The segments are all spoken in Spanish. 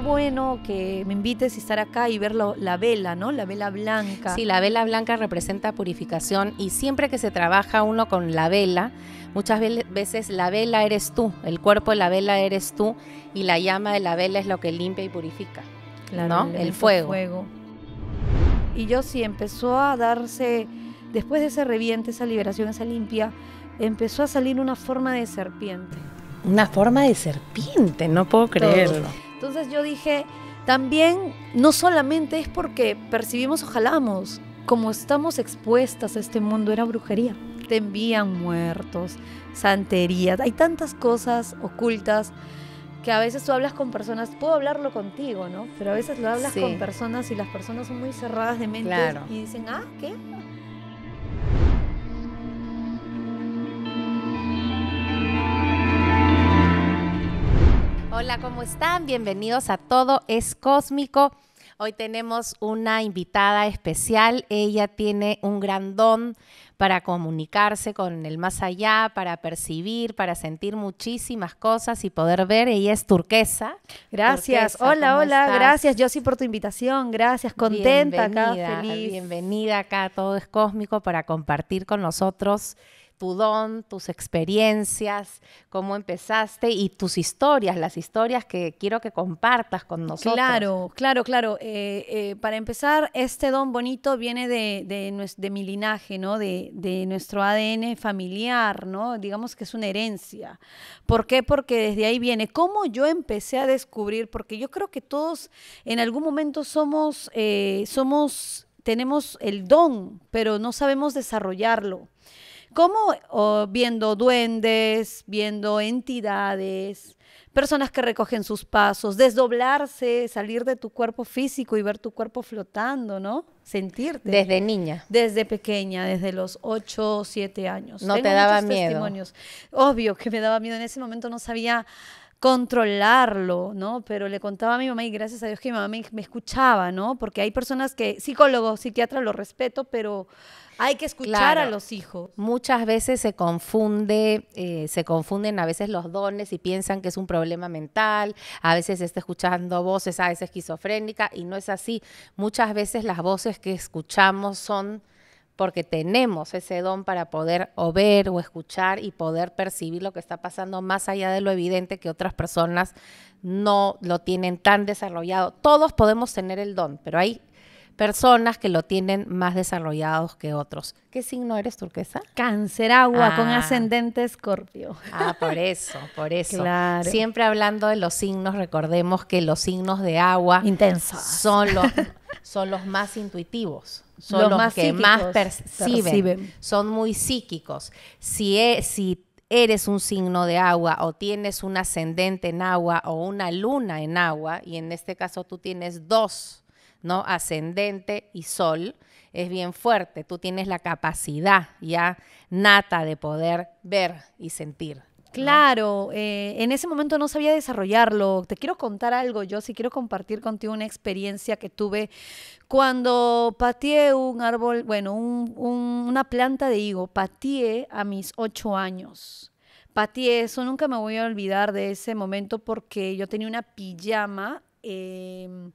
bueno que me invites a estar acá y ver la vela, ¿no? La vela blanca. Sí, la vela blanca representa purificación y siempre que se trabaja uno con la vela, muchas veces la vela eres tú, el cuerpo de la vela eres tú y la llama de la vela es lo que limpia y purifica, ¿no? El, fuego. y yo sí, empezó a darse, después de ese reviente, esa liberación, esa limpia, empezó a salir una forma de serpiente. Una forma de serpiente, no puedo creerlo. Entonces yo dije, también no solamente es porque percibimos o jalamos, como estamos expuestas a este mundo era brujería. Te envían muertos, santerías, hay tantas cosas ocultas que a veces tú hablas con personas, puedo hablarlo contigo, ¿no? Pero a veces lo hablas con personas y las personas son muy cerradas de mente y dicen, ah, ¿qué? Hola, ¿cómo están? Bienvenidos a Todo es Cósmico. Hoy tenemos una invitada especial. Ella tiene un gran don para comunicarse con el más allá, para percibir, para sentir muchísimas cosas y poder ver. Ella es turquesa. Gracias. hola, hola. Gracias. Gracias, sí por tu invitación. Gracias. Contenta bienvenida, acá, feliz. Bienvenida acá. Todo es cósmico para compartir con nosotros tu don, tus experiencias, cómo empezaste y tus historias, las historias que quiero que compartas con nosotros. Claro, claro, claro. Eh, eh, para empezar, este don bonito viene de, de, mi linaje, ¿no? De, nuestro ADN familiar, ¿no? Digamos que es una herencia. ¿Por qué? Porque desde ahí viene. ¿Cómo yo empecé a descubrir? Porque yo creo que todos en algún momento somos, eh, somos tenemos el don, pero no sabemos desarrollarlo. ¿Cómo? viendo duendes, viendo entidades, personas que recogen sus pasos, desdoblarse, salir de tu cuerpo físico y ver tu cuerpo flotando, ¿no? Sentirte. Desde niña. Desde pequeña, desde los 8 o 7 años. No te daba miedo. Testimonios. Obvio que me daba miedo, en ese momento no sabía controlarlo, ¿no? Pero le contaba a mi mamá y gracias a Dios que mi mamá me, escuchaba, ¿no? Porque hay personas que, psicólogos, psiquiatras, lo respeto, pero hay que escuchar a los hijos. Muchas veces se confunde, eh, se confunden a veces los dones y piensan que es un problema mental, a veces se está escuchando voces, a veces esquizofrénica y no es así. Muchas veces las voces que escuchamos son porque tenemos ese don para poder o ver o escuchar y poder percibir lo que está pasando más allá de lo evidente que otras personas no lo tienen tan desarrollado. Todos podemos tener el don, pero hay personas que lo tienen más desarrollados que otros. ¿Qué signo eres turquesa? Cáncer agua con ah. ascendente escorpio. Ah, por eso, por eso. Siempre hablando de los signos, recordemos que los signos de agua son los más intuitivos, son los, más que más perciben, son muy psíquicos. Si e, si eres un signo de agua o tienes un ascendente en agua o una luna en agua, y en este caso tú tienes dos ¿no? Ascendente y sol es bien fuerte. Tú tienes la capacidad ya nata de poder ver y sentir. Claro, eh, en ese momento no sabía desarrollarlo. Te quiero contar algo, yo sí quiero compartir contigo una experiencia que tuve cuando pateé un árbol, bueno, una planta de higo, pateé a mis ocho años. Pateé eso, nunca me voy a olvidar de ese momento porque yo tenía una pijama. Eh,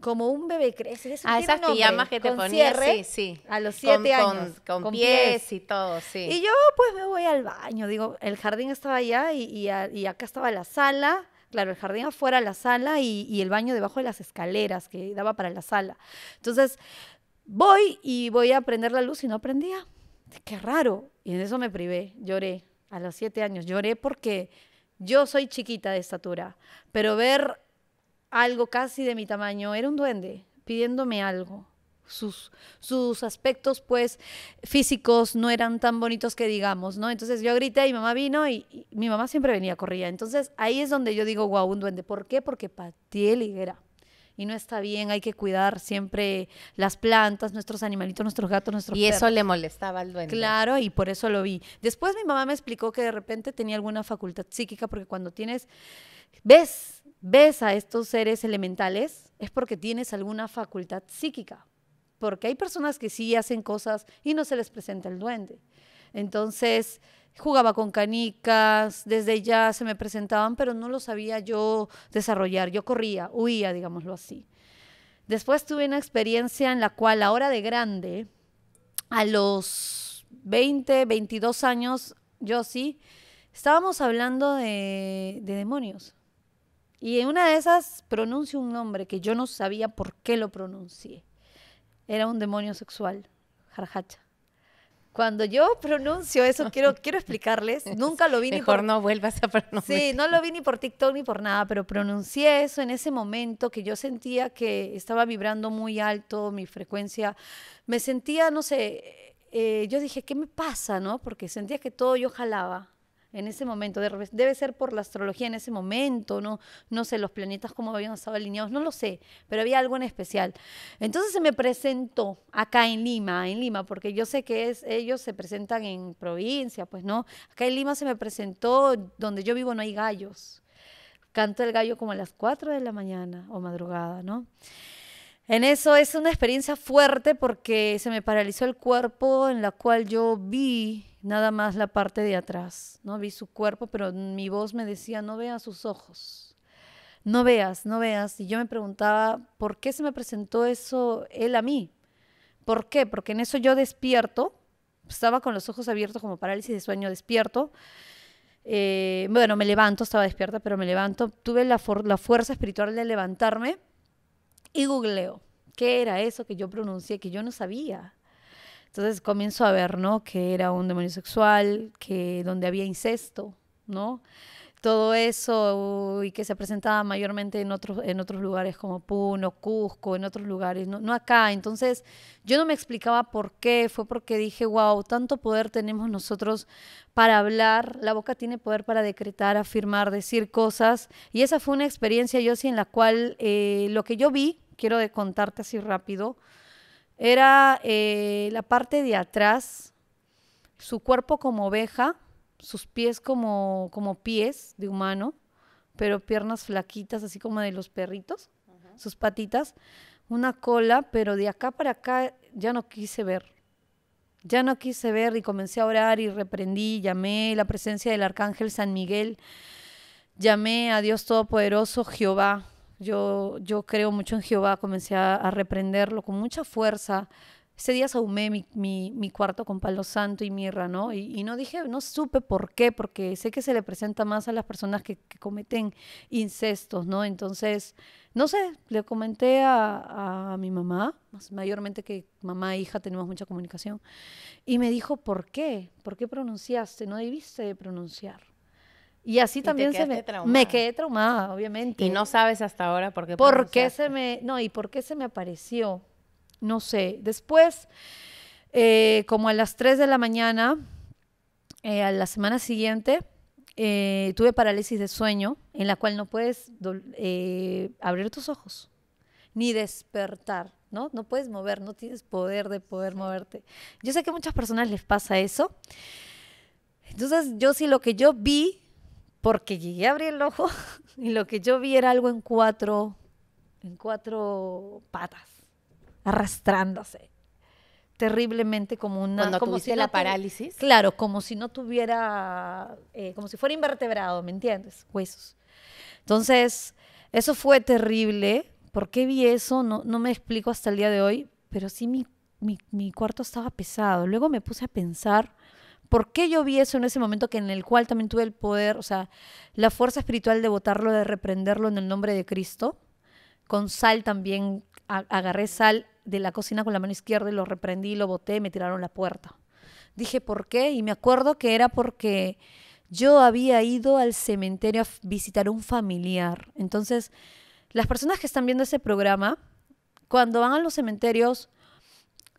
como un bebé crece. Ah, esas pijamas que te ponías, sí, sí. A los siete años. Con, pies, y todo, sí. Y yo pues me voy al baño, digo, el jardín estaba allá y, acá estaba la sala. Claro, el jardín afuera, la sala y, el baño debajo de las escaleras que daba para la sala. Entonces, voy y voy a prender la luz y no prendía. Qué raro. Y en eso me privé, lloré a los siete años. Lloré porque yo soy chiquita de estatura, pero ver algo casi de mi tamaño, era un duende pidiéndome algo. Sus, sus aspectos, pues, físicos no eran tan bonitos que digamos, ¿no? Entonces yo grité, y mamá vino y, mi mamá siempre venía, corría. Entonces ahí es donde yo digo, guau, un duende. ¿Por qué? Porque pateé higuera y no está bien, hay que cuidar siempre las plantas, nuestros animalitos, nuestros gatos, nuestros Y eso le molestaba al duende. Claro, y por eso lo vi. Después mi mamá me explicó que de repente tenía alguna facultad psíquica porque cuando tienes ves ves a estos seres elementales es porque tienes alguna facultad psíquica, porque hay personas que sí hacen cosas y no se les presenta el duende. Entonces, jugaba con canicas, desde ya se me presentaban, pero no lo sabía yo desarrollar, yo corría, huía, digámoslo así. Después tuve una experiencia en la cual ahora de grande, a los 20, 22 años, yo sí, estábamos hablando de, de demonios y en una de esas pronuncio un nombre que yo no sabía por qué lo pronuncié. Era un demonio sexual, jarhacha. Cuando yo pronuncio eso, quiero, quiero explicarles, nunca lo vi ni por... no vuelvas a pronunciar. Sí, no lo vi ni por TikTok ni por nada, pero pronuncié eso en ese momento que yo sentía que estaba vibrando muy alto mi frecuencia. Me sentía, no sé, eh, yo dije, ¿qué me pasa, no? Porque sentía que todo yo jalaba en ese momento, debe ser por la astrología en ese momento, no, no sé, los planetas cómo habían estado alineados, no lo sé, pero había algo en especial. Entonces se me presentó acá en Lima, en Lima, porque yo sé que ellos se presentan en provincia, pues no, acá en Lima se me presentó, donde yo vivo no hay gallos, canto el gallo como a las 4 de la mañana o madrugada, ¿no? En eso es una experiencia fuerte porque se me paralizó el cuerpo en la cual yo vi nada más la parte de atrás, ¿no? Vi su cuerpo, pero mi voz me decía, no veas sus ojos, no veas, no veas. Y yo me preguntaba, ¿por qué se me presentó eso él a mí? ¿Por qué? Porque en eso yo despierto, estaba con los ojos abiertos como parálisis de sueño, despierto. Eh, bueno, me levanto, estaba despierta, pero me levanto. Tuve la fuerza espiritual de levantarme y googleo qué era eso que yo pronuncié que yo no sabía. Entonces comienzo a ver, ¿no? Que era un demonio sexual, que donde había incesto, ¿no? todo eso y que se presentaba mayormente en otros, en otros lugares como Puno, Cusco, en otros lugares, no, acá. Entonces yo no me explicaba por qué, fue porque dije, wow, tanto poder tenemos nosotros para hablar, la boca tiene poder para decretar, afirmar, decir cosas. Y esa fue una experiencia, yo sí, en la cual eh, lo que yo vi, quiero de contarte así rápido, era eh, la parte de atrás, su cuerpo como oveja sus pies como, como pies de humano, pero piernas flaquitas, así como de los perritos, sus patitas, una cola, pero de acá para acá ya no quise ver. Ya no quise ver y comencé a orar y reprendí, llamé la presencia del arcángel San Miguel, llamé a Dios Todopoderoso, Jehová. Yo, yo creo mucho en Jehová, comencé a reprenderlo con mucha fuerza, ese día sahumé mi, cuarto con palo santo y mirra, ¿no? Y, no dije, no supe por qué, porque sé que se le presenta más a las personas que, cometen incestos, ¿no? Entonces, no sé, le comenté a, mi mamá, mayormente que mamá e hija tenemos mucha comunicación, y me dijo, ¿por qué? ¿Por qué pronunciaste? No debiste pronunciar. Y así también se me, me quedé traumada, obviamente. Y no sabes hasta ahora por qué. ¿Por qué se me no y por qué se me apareció? no sé. Después, eh, como a las 3 de la mañana, eh, a la semana siguiente, eh, tuve parálisis de sueño en la cual no puedes abrir tus ojos ni despertar, ¿no? No puedes mover, no tienes poder de poder moverte. Yo sé que a muchas personas les pasa eso. Entonces, yo sí lo que yo vi, porque llegué a abrir el ojo, y lo que yo vi era algo en cuatro, en cuatro patas arrastrándose terriblemente como una Cuando como si la parálisis claro como si no tuviera eh, como si fuera invertebrado me entiendes huesos entonces eso fue terrible por qué vi eso no, no me explico hasta el día de hoy pero sí mi, mi cuarto estaba pesado luego me puse a pensar por qué yo vi eso en ese momento que en el cual también tuve el poder o sea la fuerza espiritual de votarlo de reprenderlo en el nombre de Cristo con sal también agarré sal de la cocina con la mano izquierda y lo reprendí, lo boté me tiraron la puerta. Dije, ¿por qué? Y me acuerdo que era porque yo había ido al cementerio a visitar a un familiar. Entonces, las personas que están viendo ese programa, cuando van a los cementerios,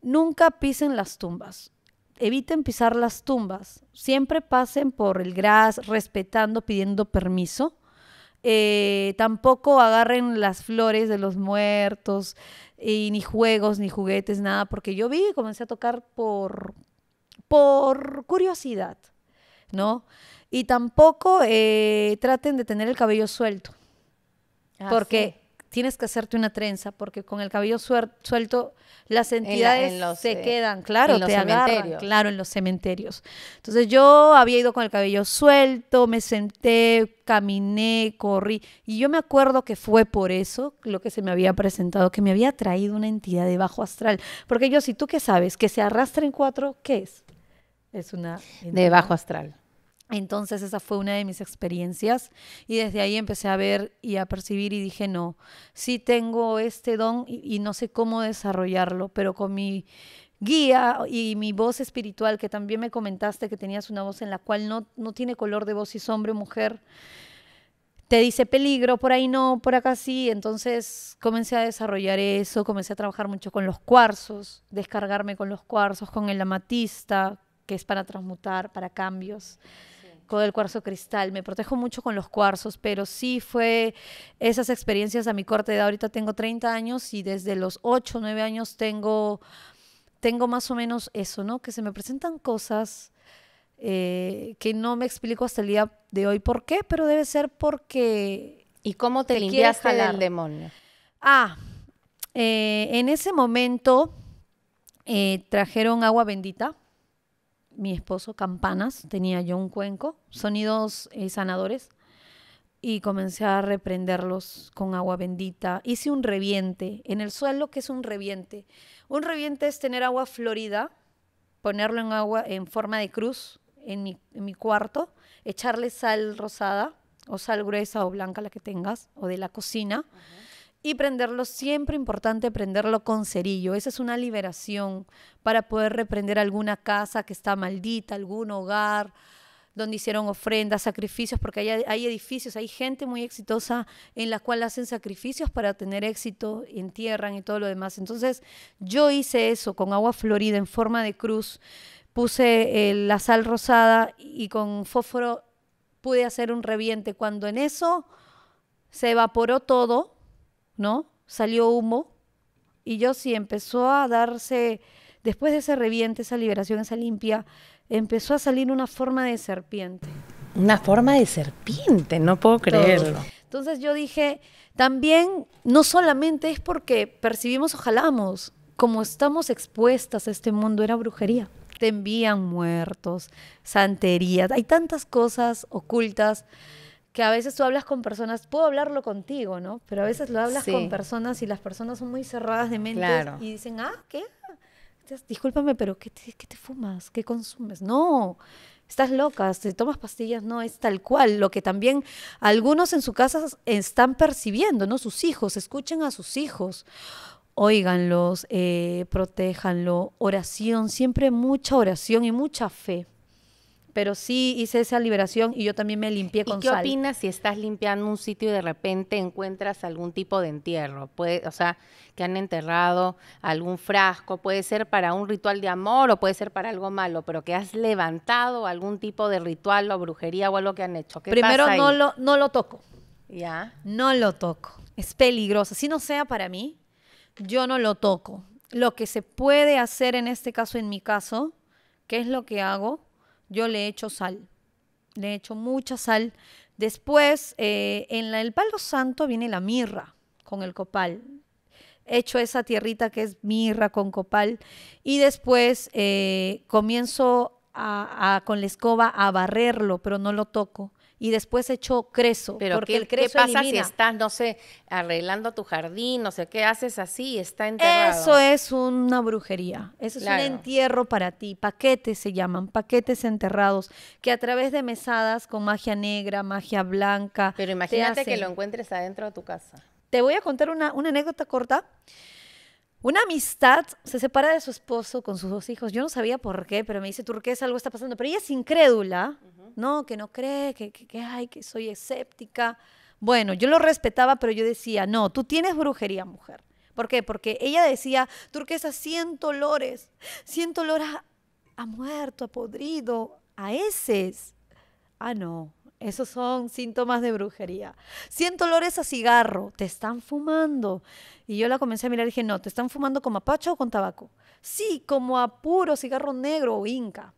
nunca pisen las tumbas. Eviten pisar las tumbas. Siempre pasen por el gras, respetando, pidiendo permiso. Eh, tampoco agarren las flores de los muertos, y ni juegos, ni juguetes, nada, porque yo vi y comencé a tocar por, por curiosidad, ¿no? Y tampoco eh, traten de tener el cabello suelto. ¿Por ah, porque tienes que hacerte una trenza porque con el cabello suelto las entidades se eh, quedan, claro, te claro, en los cementerios. Entonces yo había ido con el cabello suelto, me senté, caminé, corrí y yo me acuerdo que fue por eso lo que se me había presentado, que me había traído una entidad de bajo astral, porque yo si tú qué sabes, que se arrastra en cuatro, ¿qué es? Es una entidad. de bajo astral. Entonces esa fue una de mis experiencias y desde ahí empecé a ver y a percibir y dije, no, sí tengo este don y, no sé cómo desarrollarlo, pero con mi guía y mi voz espiritual, que también me comentaste que tenías una voz en la cual no, no tiene color de voz, si es hombre o mujer, te dice peligro, por ahí no, por acá sí. Entonces comencé a desarrollar eso, comencé a trabajar mucho con los cuarzos, descargarme con los cuarzos, con el amatista, que es para transmutar, para cambios del cuarzo cristal. Me protejo mucho con los cuarzos, pero sí fue esas experiencias a mi corta edad. Ahorita tengo 30 años y desde los 8, 9 años tengo, tengo más o menos eso, ¿no? Que se me presentan cosas eh, que no me explico hasta el día de hoy por qué, pero debe ser porque... ¿Y cómo te, limpias limpiaste del demonio? Ah, eh, en ese momento eh, trajeron agua bendita mi esposo campanas, tenía yo un cuenco, sonidos eh, sanadores, y comencé a reprenderlos con agua bendita. Hice un reviente en el suelo, que es un reviente. Un reviente es tener agua florida, ponerlo en agua en forma de cruz en mi, cuarto, echarle sal rosada o sal gruesa o blanca la que tengas, o de la cocina. Y prenderlo, siempre importante prenderlo con cerillo. Esa es una liberación para poder reprender alguna casa que está maldita, algún hogar donde hicieron ofrendas, sacrificios, porque hay, hay, edificios, hay gente muy exitosa en la cual hacen sacrificios para tener éxito, entierran y todo lo demás. Entonces yo hice eso con agua florida en forma de cruz, puse eh, la sal rosada y con fósforo pude hacer un reviente. Cuando en eso se evaporó todo, ¿no? Salió humo y yo sí, empezó a darse, después de ese reviente, esa liberación, esa limpia, empezó a salir una forma de serpiente. Una forma de serpiente, no puedo creerlo. Entonces yo dije, también no solamente es porque percibimos o jalamos, como estamos expuestas a este mundo, era brujería. Te envían muertos, santerías, hay tantas cosas ocultas que a veces tú hablas con personas, puedo hablarlo contigo, ¿no? Pero a veces lo hablas con personas y las personas son muy cerradas de mente y dicen, ah, ¿qué? Discúlpame, pero ¿qué te, ¿qué te fumas? ¿Qué consumes? No, estás loca, te tomas pastillas, no, es tal cual. Lo que también algunos en su casa están percibiendo, ¿no? Sus hijos, escuchen a sus hijos óiganlos, eh, protéjanlo. Oración, siempre mucha oración y mucha fe pero sí hice esa liberación y yo también me limpié con ¿Y qué opinas si estás limpiando un sitio y de repente encuentras algún tipo de entierro? Puede, o sea, que han enterrado algún frasco, puede ser para un ritual de amor o puede ser para algo malo, pero que has levantado algún tipo de ritual o brujería o algo que han hecho. ¿Qué Primero no lo no lo toco. Ya. No lo toco. Es peligroso, si no sea para mí, yo no lo toco. Lo que se puede hacer en este caso en mi caso, ¿qué es lo que hago? yo le echo sal. Le echo mucha sal. Después, eh, en el palo santo viene la mirra con el copal. Echo esa tierrita que es mirra con copal. Y después eh, comienzo a, con la escoba a barrerlo, pero no lo toco y después echó creso. Pero porque ¿qué, el creso pasa elimina? si estás, no sé, arreglando tu jardín, no sé qué haces así, está enterrado? Eso es una brujería, eso es un entierro para ti, paquetes se llaman, paquetes enterrados, que a través de mesadas con magia negra, magia blanca. Pero imagínate que lo encuentres adentro de tu casa. Te voy a contar una, una anécdota corta. Una amistad se separa de su esposo con sus dos hijos. Yo no sabía por qué, pero me dice, turquesa, algo está pasando. Pero ella es incrédula, ¿no? Que no cree, que, que, que, que soy escéptica. Bueno, yo lo respetaba, pero yo decía, no, tú tienes brujería, mujer. ¿Por qué? Porque ella decía, turquesa, siento olores, siento olor a, muerto, a podrido, a heces. Ah, no, esos son síntomas de brujería. Siento olores a cigarro, te están fumando. Y yo la comencé a mirar y dije, no, ¿te están fumando con mapacho o con tabaco? Sí, como a puro cigarro negro o inca.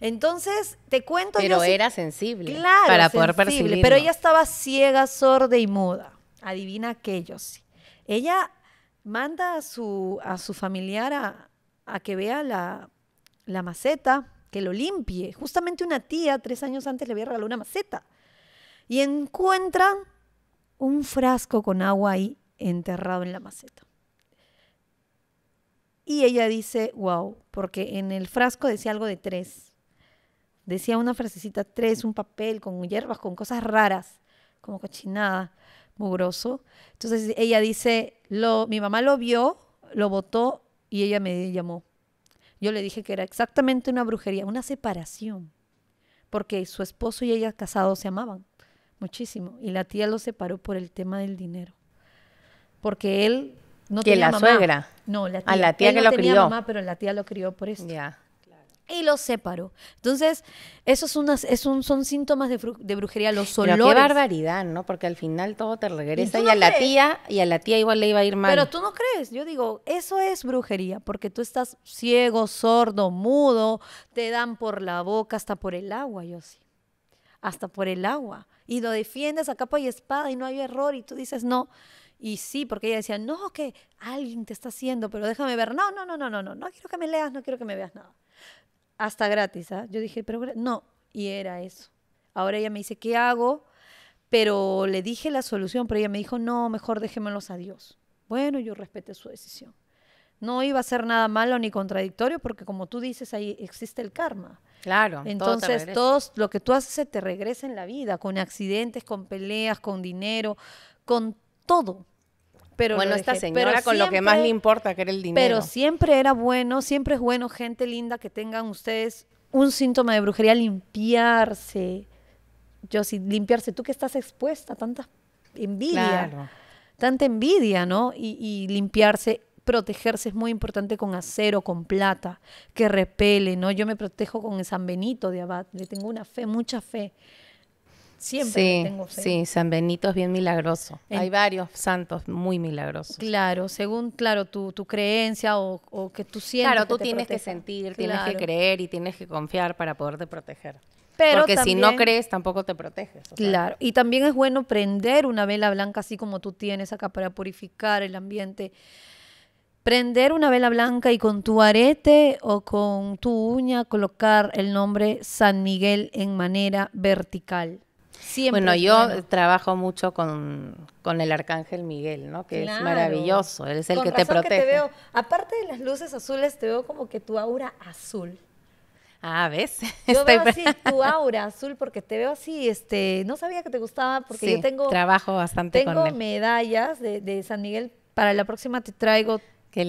Entonces, te cuento Pero era sensible. Claro, para poder Pero ella estaba ciega, sorda y muda. Adivina aquello, Ella manda a su, a su familiar a, a que vea la, la maceta que lo limpie. Justamente una tía tres años antes le había regalado una maceta. Y encuentran un frasco con agua ahí enterrado en la maceta. Y ella dice, wow, porque en el frasco decía algo de tres. Decía una frasecita tres, un papel con hierbas, con cosas raras, como cochinada, mugroso. Entonces ella dice, lo, mi mamá lo vio, lo botó y ella me llamó. Yo le dije que era exactamente una brujería, una separación, porque su esposo y ella casados se amaban muchísimo y la tía lo separó por el tema del dinero, porque él no que tenía la suegra, no la ah, tía, a la tía que no lo tenía crió, pero la tía lo crió por eso. Ya y los separo. Entonces, esos son, unas, es un, son síntomas de, brujería, los Pero qué barbaridad, ¿no? Porque al final todo te regresa y, a la tía, y a la tía igual le iba a ir mal. Pero tú no crees, yo digo, eso es brujería, porque tú estás ciego, sordo, mudo, te dan por la boca, hasta por el agua, yo sí. Hasta por el agua. Y lo defiendes acá capa espada y no hay error y tú dices, no. Y sí, porque ella decía, no, que alguien te está haciendo, pero déjame ver. No, no, no, no, no, no, no quiero que me leas, no quiero que me veas nada hasta gratis. ¿ah? Yo dije, pero no, y era eso. Ahora ella me dice, ¿qué hago? Pero le dije la solución, pero ella me dijo, no, mejor déjemelos a Dios. Bueno, yo respeté su decisión. No iba a ser nada malo ni contradictorio, porque como tú dices, ahí existe el karma. Claro. Entonces, todo, lo que tú haces se te regresa en la vida, con accidentes, con peleas, con dinero, con todo. Pero bueno, esta señora con lo que más le importa, que era el dinero. Pero siempre era bueno, siempre es bueno, gente linda, que tengan ustedes un síntoma de brujería, limpiarse. Yo sí, limpiarse. Tú que estás expuesta a tanta envidia, tanta envidia, ¿no? Y, y limpiarse protegerse es muy importante con acero, con plata, que repele, ¿no? Yo me protejo con el San Benito de Abad, le tengo una fe, mucha fe. Siempre sí, tengo Sí, San Benito es bien milagroso. Hay varios santos muy milagrosos. Claro, según, claro, tu, creencia o, que tú sientas. Claro, tú tienes que sentir, tienes que creer y tienes que confiar para poderte proteger. Pero Porque si no crees, tampoco te proteges. Claro, y también es bueno prender una vela blanca así como tú tienes acá para purificar el ambiente prender una vela blanca y con tu arete o con tu uña colocar el nombre San Miguel en manera vertical bueno, yo trabajo mucho con, con, el arcángel Miguel, ¿no? Que es maravilloso, él es el que te protege. aparte de las luces azules, te veo como que tu aura azul. Ah, ¿ves? Yo Estoy... veo así tu aura azul porque te veo así, este, no sabía que te gustaba porque yo tengo... trabajo bastante Tengo medallas de, de San Miguel, para la próxima te traigo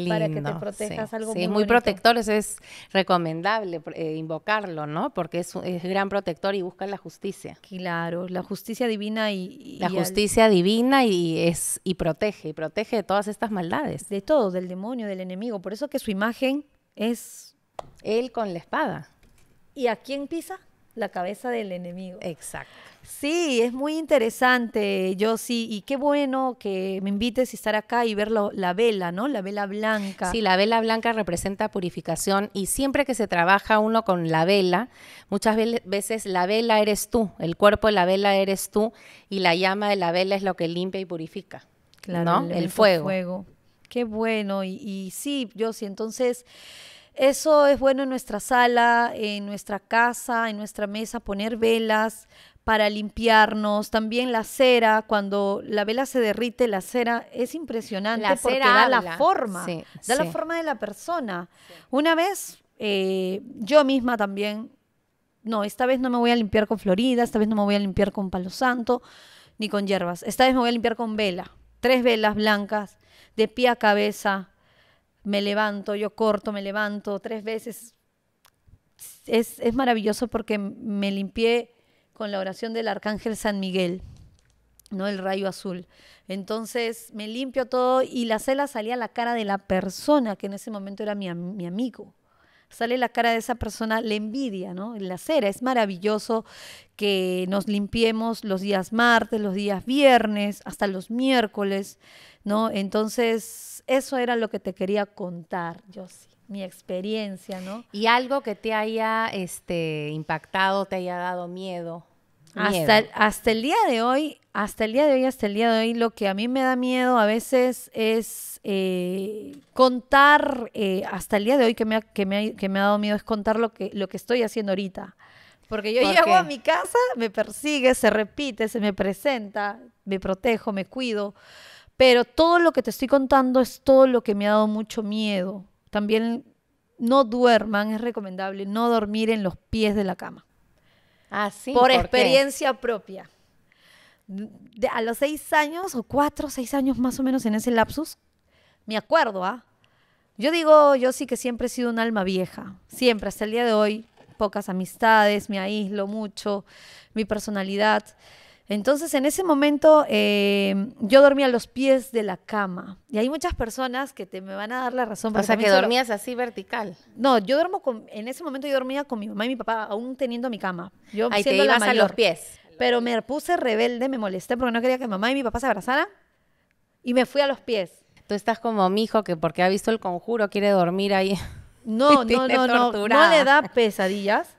para que te protejas sí, algo muy, es muy protector, es recomendable eh, invocarlo, ¿no? Porque es, es, gran protector y busca la justicia. Claro, la justicia divina y... la justicia divina y, es, y protege, y protege de todas estas maldades. De todo, del demonio, del enemigo. Por eso que su imagen es... Él con la espada. ¿Y a quién pisa? la cabeza del enemigo. Exacto. Sí, es muy interesante, yo sí, y qué bueno que me invites a estar acá y ver la vela, ¿no? La vela blanca. Sí, la vela blanca representa purificación y siempre que se trabaja uno con la vela, muchas veces la vela eres tú, el cuerpo de la vela eres tú y la llama de la vela es lo que limpia y purifica, claro, ¿no? El, fuego. Qué bueno, y, y sí, yo sí, entonces... Eso es bueno en nuestra sala, en nuestra casa, en nuestra mesa, poner velas para limpiarnos. También la cera, cuando la vela se derrite, la cera es impresionante la porque da la forma, da la forma de la persona. Una vez, eh, yo misma también, no, esta vez no me voy a limpiar con Florida, esta vez no me voy a limpiar con palo santo, ni con hierbas. Esta vez me voy a limpiar con vela. Tres velas blancas, de pie a cabeza, me levanto, yo corto, me levanto tres veces. Es, es maravilloso porque me limpié con la oración del Arcángel San Miguel, ¿no? El rayo azul. Entonces me limpio todo y la cela salía a la cara de la persona que en ese momento era mi, mi amigo sale la cara de esa persona, la envidia, ¿no? La cera. Es maravilloso que nos limpiemos los días martes, los días viernes, hasta los miércoles. ¿no? Entonces, eso era lo que te quería contar, yo sí mi experiencia, ¿no? Y algo que te haya este, impactado, te haya dado miedo. Hasta, el día de hoy, hasta el día de hoy, hasta el día de hoy, lo que a mí me da miedo a veces es eh, contar, eh, hasta el día de hoy que me, ha, que, me dado miedo es contar lo que, lo que estoy haciendo ahorita. Porque yo llego a mi casa, me persigue, se repite, se me presenta, me protejo, me cuido. Pero todo lo que te estoy contando es todo lo que me ha dado mucho miedo. También no duerman, es recomendable no dormir en los pies de la cama. Ah, Por, experiencia propia. a los seis años, o cuatro, seis años más o menos en ese lapsus, me acuerdo, ¿ah? Yo digo, yo sí que siempre he sido un alma vieja, siempre, hasta el día de hoy, pocas amistades, me aíslo mucho, mi personalidad. Entonces, en ese momento, eh, yo dormía a los pies de la cama. Y hay muchas personas que te me van a dar la razón. O sea, que dormías así vertical. No, yo duermo con... En ese momento yo dormía con mi mamá y mi papá, aún teniendo mi cama. Yo te la a los pies. Pero me puse rebelde, me molesté porque no quería que mamá y mi papá se abrazaran. Y me fui a los pies. Tú estás como mi hijo que porque ha visto el conjuro quiere dormir ahí. No, no, no, no, no le da pesadillas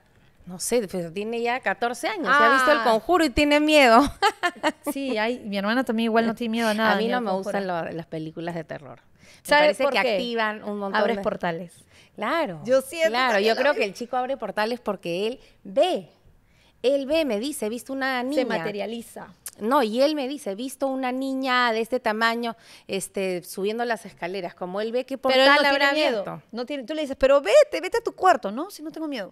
no sé, pues, tiene ya 14 años, ha visto el ah. conjuro y tiene miedo. sí, hay, mi hermana también igual no tiene miedo a nada. A mí no me gustan las películas de terror. parece que activan un montón Abres de... portales. Claro. Yo siento. Claro, yo creo que el chico abre portales porque él ve. Él ve, me dice, he visto una niña. Se materializa. No, y él me dice, he visto una niña de este tamaño este, subiendo las escaleras. Como él ve que por pero no habrá tiene miedo. No tiene, tú le dices, pero vete, vete a tu cuarto, ¿no? Si no tengo miedo.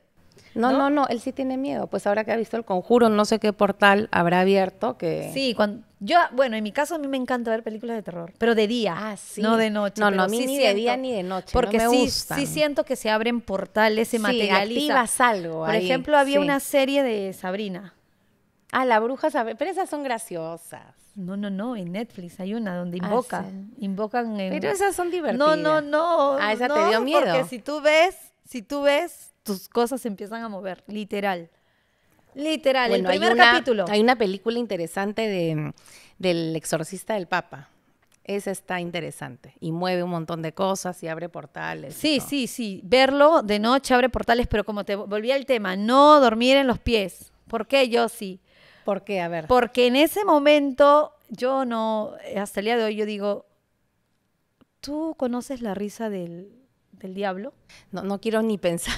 No, no, no, él sí tiene miedo. Pues ahora que ha visto el conjuro, no sé qué portal habrá abierto que. Sí, cuando yo, bueno, en mi caso a mí me encanta ver películas de terror, pero de día, ah, no de noche. No, no, ni de día ni de noche. Porque sí, sí siento que se abren portales, se sí, materializa. algo. Por ejemplo, había una serie de Sabrina. Ah, la bruja sabe, pero esas son graciosas. No, no, no, en Netflix hay una donde ah, invocan, invocan Pero esas son divertidas. No, no, no. Ah, esa te dio miedo. Porque si tú ves, si tú ves tus cosas empiezan a mover, literal. Literal, el primer capítulo. Hay una película interesante del exorcista del Papa. Esa está interesante y mueve un montón de cosas y abre portales. Sí, sí, sí. Verlo de noche abre portales, pero como te volví al tema, no dormir en los pies. ¿Por qué yo sí? ¿Por qué? A ver. Porque en ese momento yo no, eh, hasta el día de hoy yo digo, ¿tú conoces la risa del, del diablo? No, no quiero ni pensar.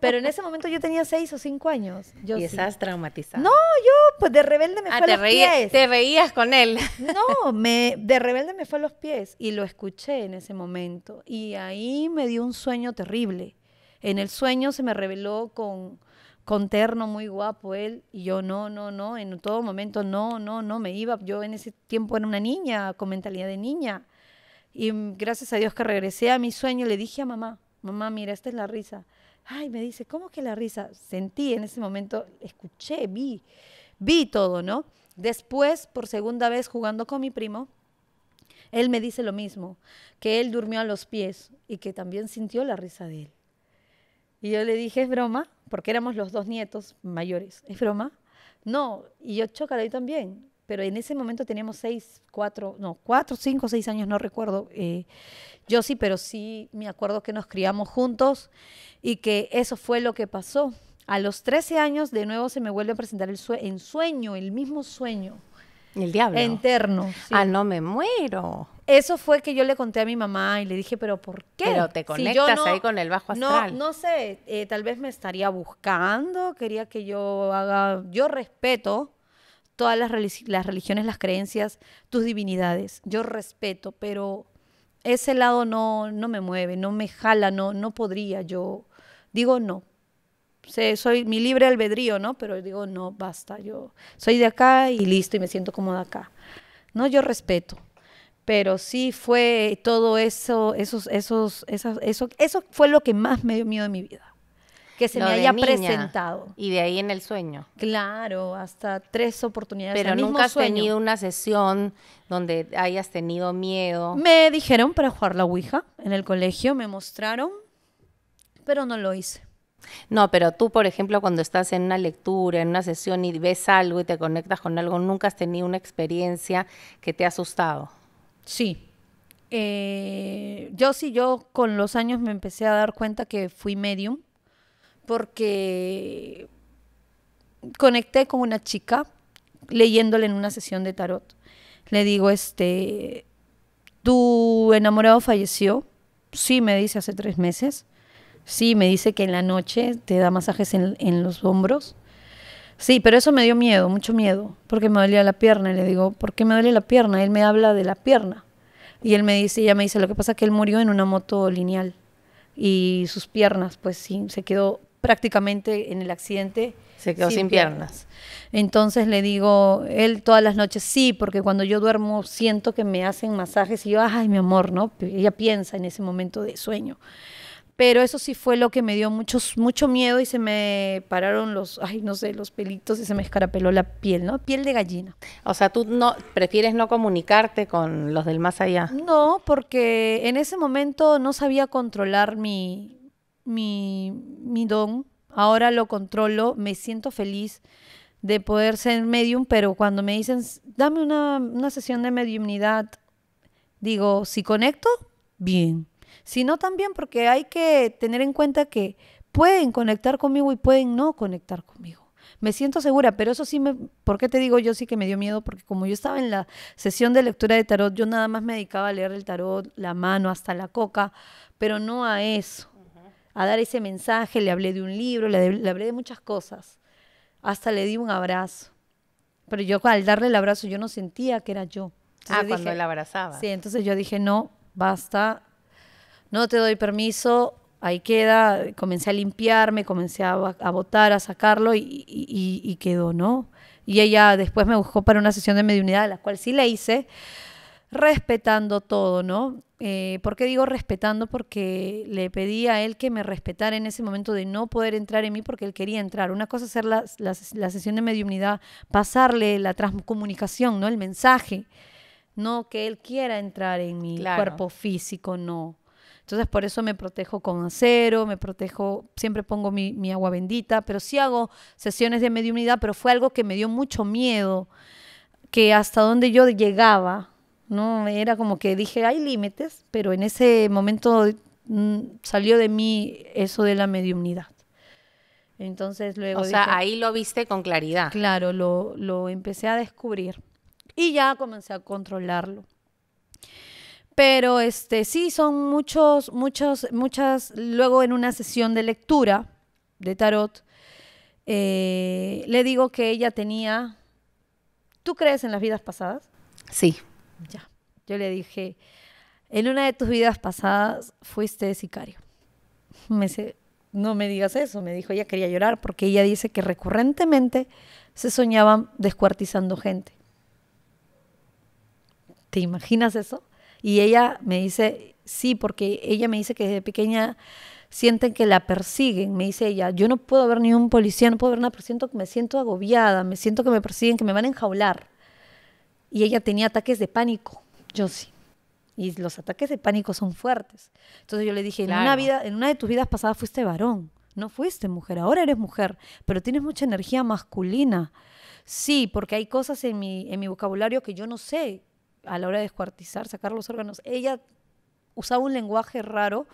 Pero en ese momento yo tenía seis o cinco años. Yo y estás traumatizada. No, yo pues de rebelde me ah, fue a los pies. Te reías con él. No, me, de rebelde me fue a los pies y lo escuché en ese momento. Y ahí me dio un sueño terrible. En el sueño se me reveló con, con terno muy guapo él y yo no, no, no, en todo momento no, no, no, me iba. Yo en ese tiempo era una niña, con mentalidad de niña. Y gracias a Dios que regresé a mi sueño, le dije a mamá, mamá, mira, esta es la risa. Ay, me dice, ¿cómo que la risa? Sentí en ese momento, escuché, vi, vi todo, ¿no? Después, por segunda vez jugando con mi primo, él me dice lo mismo, que él durmió a los pies y que también sintió la risa de él. Y yo le dije, ¿es broma? Porque éramos los dos nietos mayores. ¿Es broma? No, y yo chocado y también pero en ese momento teníamos seis, cuatro, no, cuatro, cinco, seis años, no recuerdo eh, yo sí, pero sí me acuerdo que nos criamos juntos y que eso fue lo que pasó. A los 13 años de nuevo se me vuelve a presentar el en sueño, el mismo sueño. El diablo. Interno. Ah, no me muero. Eso fue que yo le conté a mi mamá y le dije, pero ¿por qué? Pero te conectas ahí con el bajo astral. No, sé, eh, tal vez me estaría buscando, quería que yo haga, yo respeto todas las, las religiones, las creencias, tus divinidades. Yo respeto, pero ese lado no, no me mueve, no me jala, no, no podría. Yo digo no. Sé, soy mi libre albedrío, ¿no? Pero digo, no, basta, yo soy de acá y listo y me siento de acá. No, yo respeto. Pero sí fue todo eso, esos, esos, esas, eso, eso fue lo que más me dio miedo en mi vida que se me haya presentado. Y de ahí en el sueño. Claro, hasta tres oportunidades. Pero nunca has tenido una sesión donde hayas tenido miedo. Me dijeron para jugar la Ouija en el colegio, me mostraron, pero no lo hice. No, pero tú, por ejemplo, cuando estás en una lectura, en una sesión y ves algo y te conectas con algo, nunca has tenido una experiencia que te ha asustado. Sí. Eh, yo sí, yo con los años me empecé a dar cuenta que fui medium porque conecté con una chica leyéndole en una sesión de tarot. Le digo, este, tu enamorado falleció. Sí, me dice hace tres meses. Sí, me dice que en la noche te da masajes en, los hombros. Sí, pero eso me dio miedo, mucho miedo, porque me dolía la pierna. Y le digo, ¿por qué me duele la pierna? Él me habla de la pierna. Y él me dice, ella me dice, lo que pasa es que él murió en una moto lineal y sus piernas, pues sí, se quedó prácticamente en el accidente. Se quedó sin, piernas. Entonces le digo, él todas las noches, sí, porque cuando yo duermo siento que me hacen masajes y yo, ay, mi amor, ¿no? Ella piensa en ese momento de sueño. Pero eso sí fue lo que me dio mucho miedo y se me pararon los, ay, no sé, los pelitos y se me escarapeló la piel, ¿no? Piel de gallina. O sea, tú no prefieres no comunicarte con los del más allá. No, porque en ese momento no sabía controlar mi, mi, don, ahora lo controlo, me siento feliz de poder ser medium, pero cuando me dicen, dame una, sesión de mediumnidad, digo, si conecto, bien. Si no, también porque hay que tener en cuenta que pueden conectar conmigo y pueden no conectar conmigo. Me siento segura, pero eso sí me... ¿Por qué te digo yo sí que me dio miedo? Porque como yo estaba en la sesión de lectura de tarot, yo nada más me dedicaba a leer el tarot, la mano, hasta la coca, pero no a eso a dar ese mensaje, le hablé de un libro, le, hablé de muchas cosas. Hasta le di un abrazo. Pero yo al darle el abrazo yo no sentía que era yo. ah, cuando la abrazaba. Sí, entonces yo dije, no, basta, no te doy permiso, ahí queda. Comencé a limpiarme, comencé a, a botar, a sacarlo y, quedó, ¿no? Y ella después me buscó para una sesión de mediunidad, la cual sí le hice, respetando todo, ¿no? Eh, ¿Por qué digo respetando? Porque le pedí a él que me respetara en ese momento de no poder entrar en mí porque él quería entrar. Una cosa es hacer la, sesión de mediunidad, pasarle la transcomunicación, ¿no? El mensaje. No que él quiera entrar en mi cuerpo físico, no. Entonces por eso me protejo con acero, me protejo, siempre pongo mi, mi, agua bendita, pero sí hago sesiones de mediunidad, pero fue algo que me dio mucho miedo, que hasta donde yo llegaba, no era como que dije, hay límites, pero en ese momento mm, salió de mí eso de la mediumnidad. Entonces luego... O sea, ahí lo viste con claridad. Claro, lo, empecé a descubrir y ya comencé a controlarlo. Pero este sí son muchos muchos muchas luego en una sesión de lectura de tarot eh, le digo que ella tenía ¿Tú crees en las vidas pasadas? Sí. Yo le dije, en una de tus vidas pasadas fuiste sicario. Me dice, no me digas eso, me dijo, ella quería llorar porque ella dice que recurrentemente se soñaban descuartizando gente. ¿Te imaginas eso? Y ella me dice, sí, porque ella me dice que desde pequeña sienten que la persiguen, me dice ella, yo no puedo ver ni un policía, no puedo ver nada, pero siento que me siento agobiada, me siento que me persiguen, que me van a enjaular y ella tenía ataques de pánico, yo sí. Y los ataques de pánico son fuertes. Entonces yo le dije, en, una vida, en una de tus vidas pasadas fuiste varón, no fuiste mujer, ahora eres mujer, pero tienes mucha energía masculina. Sí, porque hay cosas en mi, en mi vocabulario que yo no sé a la hora de descuartizar, sacar los órganos. Ella usaba un lenguaje raro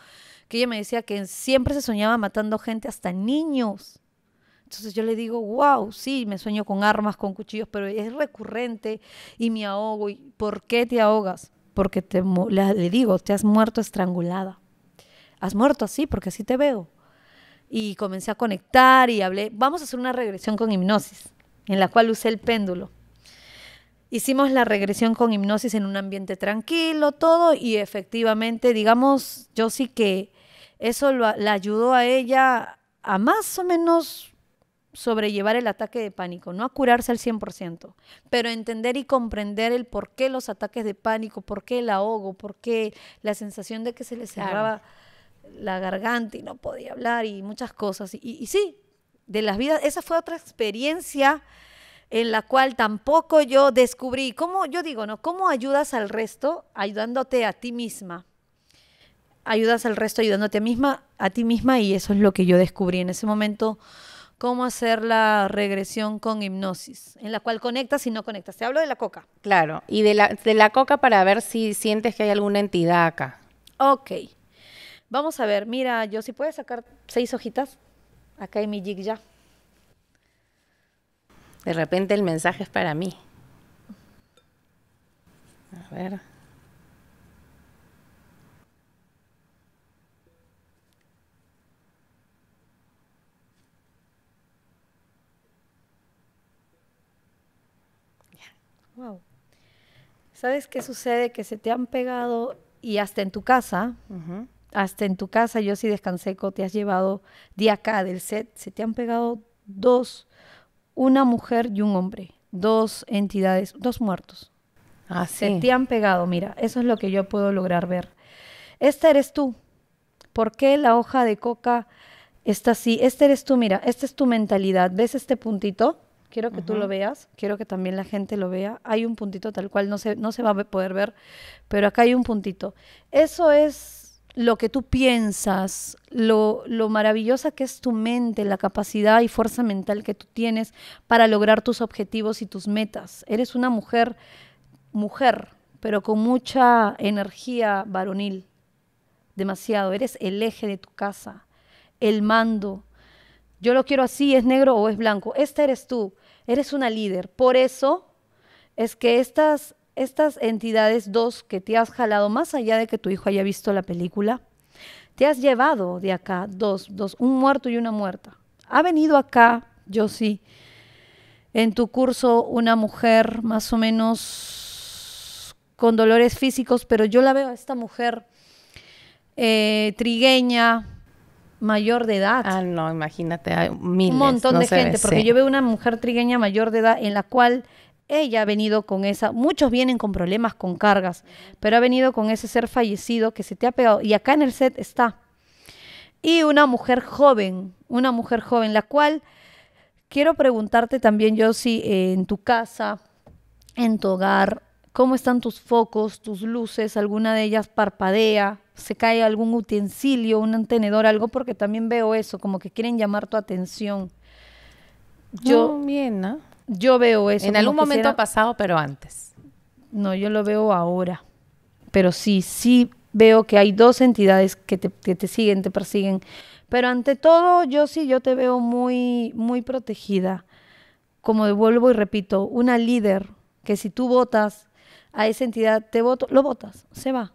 que ella me decía que siempre se soñaba matando gente, hasta niños. Entonces yo le digo, wow, sí, me sueño con armas, con cuchillos, pero es recurrente y me ahogo. ¿Y ¿Por qué te ahogas? Porque te, le digo, te has muerto estrangulada. Has muerto así, porque así te veo. Y comencé a conectar y hablé, vamos a hacer una regresión con hipnosis, en la cual usé el péndulo. Hicimos la regresión con hipnosis en un ambiente tranquilo, todo, y efectivamente, digamos, yo sí que eso la ayudó a ella a más o menos sobrellevar el ataque de pánico, no a curarse al 100%, pero entender y comprender el por qué los ataques de pánico, por qué el ahogo, por qué la sensación de que se le cerraba la garganta y no podía hablar y muchas cosas. Y, sí, de las vidas, esa fue otra experiencia en la cual tampoco yo descubrí, cómo, yo digo, ¿no? ¿Cómo ayudas al resto ayudándote a ti misma? Ayudas al resto ayudándote a, misma, a ti misma y eso es lo que yo descubrí en ese momento cómo hacer la regresión con hipnosis, en la cual conectas y no conectas. Te hablo de la coca. Claro, y de la, coca para ver si sientes que hay alguna entidad acá. Ok. Vamos a ver, mira, yo si puedes sacar seis hojitas. Acá hay mi jig ya. De repente el mensaje es para mí. A ver. wow. ¿Sabes qué sucede? Que se te han pegado y hasta en tu casa, hasta en tu casa, yo sí descansé, te has llevado de acá, del set, se te han pegado dos, una mujer y un hombre, dos entidades, dos muertos. Ah, se te han pegado, mira, eso es lo que yo puedo lograr ver. Esta eres tú. ¿Por qué la hoja de coca está así? Este eres tú, mira, esta es tu mentalidad. ¿Ves este puntito? quiero que tú lo veas, quiero que también la gente lo vea. Hay un puntito tal cual, no se, no se va a poder ver, pero acá hay un puntito. Eso es lo que tú piensas, lo, lo maravillosa que es tu mente, la capacidad y fuerza mental que tú tienes para lograr tus objetivos y tus metas. Eres una mujer, mujer, pero con mucha energía varonil, demasiado. Eres el eje de tu casa, el mando, yo lo quiero así, es negro o es blanco. Esta eres tú, eres una líder. Por eso es que estas, estas entidades dos que te has jalado, más allá de que tu hijo haya visto la película, te has llevado de acá dos, dos, un muerto y una muerta. Ha venido acá, yo sí, en tu curso una mujer más o menos con dolores físicos, pero yo la veo a esta mujer eh, trigueña, mayor de edad. Ah, no, imagínate, hay Un montón de gente, porque yo veo una mujer trigueña mayor de edad en la cual ella ha venido con esa, muchos vienen con problemas, con cargas, pero ha venido con ese ser fallecido que se te ha pegado y acá en el set está. Y una mujer joven, una mujer joven, la cual quiero preguntarte también yo si eh, en tu casa, en tu hogar, cómo están tus focos, tus luces, alguna de ellas parpadea, se cae algún utensilio, un tenedor, algo, porque también veo eso, como que quieren llamar tu atención. Yo, ¿no? yo veo eso. En algún momento ha pasado, pero antes. No, yo lo veo ahora. Pero sí, sí veo que hay dos entidades que te, siguen, te persiguen. Pero ante todo, yo sí, yo te veo muy, muy protegida. Como devuelvo y repito, una líder que si tú votas a esa entidad, te voto, lo votas, se va.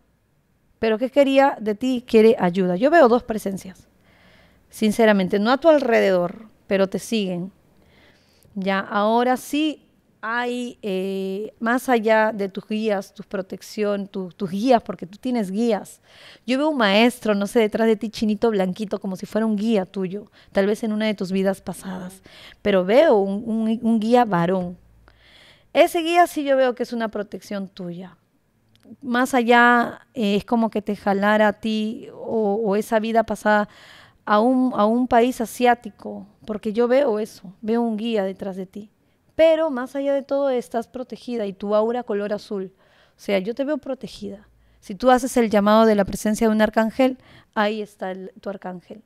Pero ¿qué quería de ti? Quiere ayuda. Yo veo dos presencias, sinceramente, no a tu alrededor, pero te siguen. Ya, ahora sí hay, eh, más allá de tus guías, tu protección, tus guías, porque tú tienes guías. Yo veo un maestro, no sé, detrás de ti, chinito, blanquito, como si fuera un guía tuyo, tal vez en una de tus vidas pasadas, pero veo un guía varón, ese guía sí yo veo que es una protección tuya. Más allá eh, es como que te jalara a ti o, esa vida pasada a un, país asiático, porque yo veo eso, veo un guía detrás de ti. Pero más allá de todo estás protegida y tu aura color azul. O sea, yo te veo protegida. Si tú haces el llamado de la presencia de un arcángel, ahí está tu arcángel.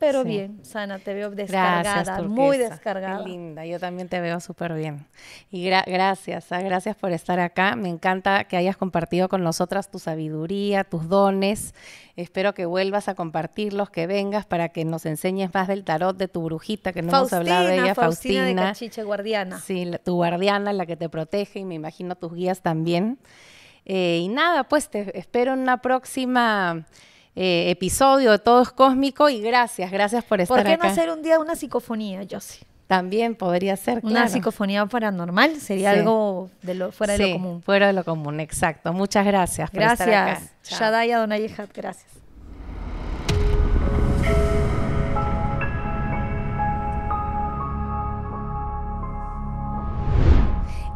Pero bien, Sana, te veo descargada, muy descargada. Qué linda, yo también te veo súper bien. Y gracias, ah, gracias por estar acá. Me encanta que hayas compartido con nosotras tu sabiduría, tus dones. Espero que vuelvas a compartirlos, que vengas para que nos enseñes más del tarot de tu brujita, que no hemos hablado de ella, Faustina. Faustina de Cachiche, guardiana. Sí, tu guardiana, la que te protege y me imagino tus guías también. Eh, y nada, pues te espero en una próxima eh, episodio de Todo es Cósmico y gracias, gracias por estar acá. ¿Por qué no hacer un día una psicofonía, Josie? También podría ser, Una psicofonía paranormal sería algo de lo, fuera de lo común. fuera de lo común, exacto. Muchas gracias, gracias. por estar acá. Shadaya gracias.